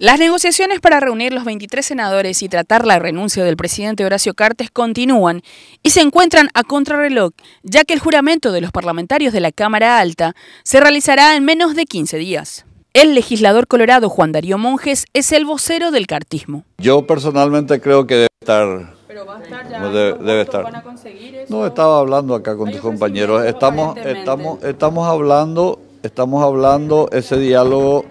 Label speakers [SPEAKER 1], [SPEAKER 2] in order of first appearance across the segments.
[SPEAKER 1] Las negociaciones para reunir los 23 senadores y tratar la renuncia del presidente Horacio Cartes continúan y se encuentran a contrarreloj, ya que el juramento de los parlamentarios de la Cámara Alta se realizará en menos de 15 días. El legislador colorado Juan Darío Monjes es el vocero del cartismo.
[SPEAKER 2] Yo personalmente creo que debe estar... Pero va a estar ya, debe, estar. No, estaba hablando acá con tus compañeros. Estamos, estamos, estamos hablando, estamos hablando ese diálogo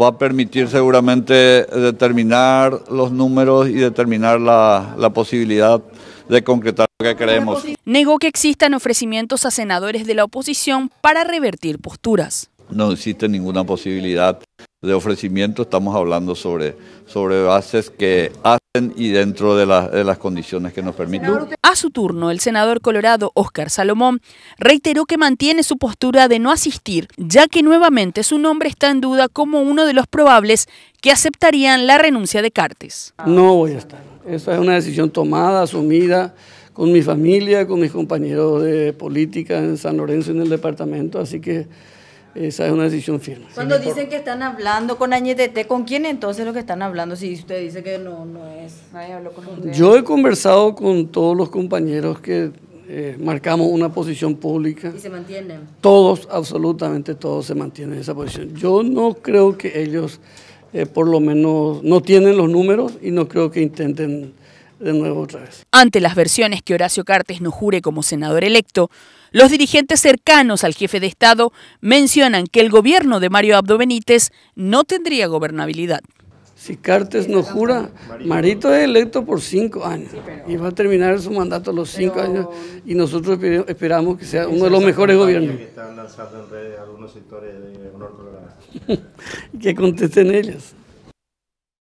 [SPEAKER 2] va a permitir seguramente determinar los números y determinar la, posibilidad de concretar lo que creemos.
[SPEAKER 1] Negó que existan ofrecimientos a senadores de la oposición para revertir posturas.
[SPEAKER 2] No existe ninguna posibilidad de ofrecimiento, estamos hablando sobre, sobre bases que hacen y dentro de, de las condiciones que nos permiten.
[SPEAKER 1] A su turno, el senador colorado Óscar Salomón reiteró que mantiene su postura de no asistir, ya que nuevamente su nombre está en duda como uno de los probables que aceptarían la renuncia de Cartes.
[SPEAKER 3] No voy a estar. Esa es una decisión tomada, asumida con mi familia, con mis compañeros de política en San Lorenzo, y en el departamento, así que esa es una decisión firme. Cuando dicen
[SPEAKER 1] que están hablando con Añetete, ¿con quién entonces lo que están hablando? Si usted dice que no, no es, Yo
[SPEAKER 3] he conversado con todos los compañeros que eh, marcamos una posición pública. ¿Y se mantienen? Todos, absolutamente todos se mantienen en esa posición. Yo no creo que ellos, eh, por lo menos, no tienen los números y no creo que intenten de nuevo otra vez.
[SPEAKER 1] Ante las versiones que Horacio Cartes no jure como senador electo, los dirigentes cercanos al jefe de Estado mencionan que el gobierno de Mario Abdo Benítez no tendría gobernabilidad. Si
[SPEAKER 3] Cartes no jura, Marito es electo por cinco años y va a terminar su mandato a los cinco años y nosotros esperamos que sea uno de los mejores gobiernos. ¿Qué contesten